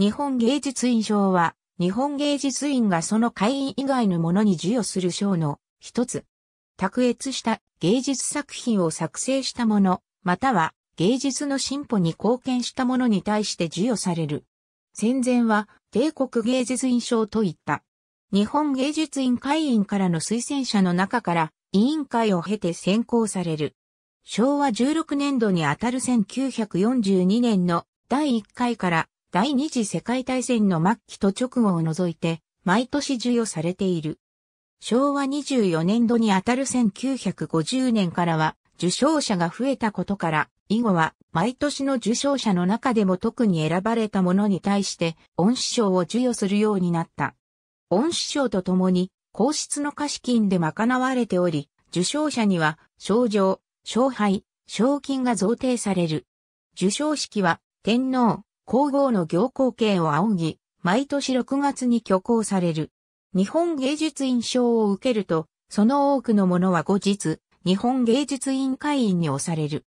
日本芸術院賞は、日本芸術院がその会員以外のものに授与する賞の一つ。卓越した芸術作品を作成したもの、または芸術の進歩に貢献したものに対して授与される。戦前は帝国芸術院賞といった。日本芸術院会員からの推薦者の中から委員会を経て選考される。昭和16年度にあたる1942年の第1回から第二次世界大戦の末期と直後を除いて、毎年授与されている。昭和24年度にあたる1950年からは、受賞者が増えたことから、以後は、毎年の受賞者の中でも特に選ばれた者に対して、恩師賞を授与するようになった。恩師賞とともに、皇室の貸金で賄われており、受賞者には、賞状、賞杯、賞金が贈呈される。受賞式は、天皇、皇后の行幸慶を仰ぎ、毎年6月に挙行される。日本芸術院賞を受けると、その多くのものは後日、日本芸術院会員に押される。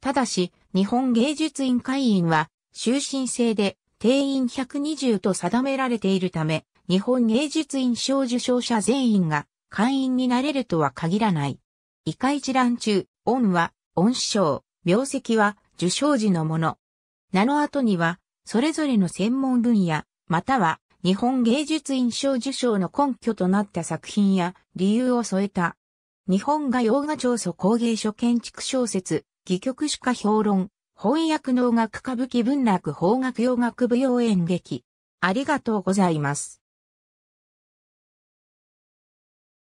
ただし、日本芸術院会員は、終身制で、定員120と定められているため、日本芸術院賞受賞者全員が会員になれるとは限らない。異界一覧中、恩は、恩師匠、名跡は受賞時のもの。名の後には、それぞれの専門分野、または日本芸術印象受賞の根拠となった作品や理由を添えた。日本画洋画調査工芸書建築小説、戯曲主家評論、翻訳能楽歌舞伎文楽法学洋楽舞踊演劇。ありがとうございます。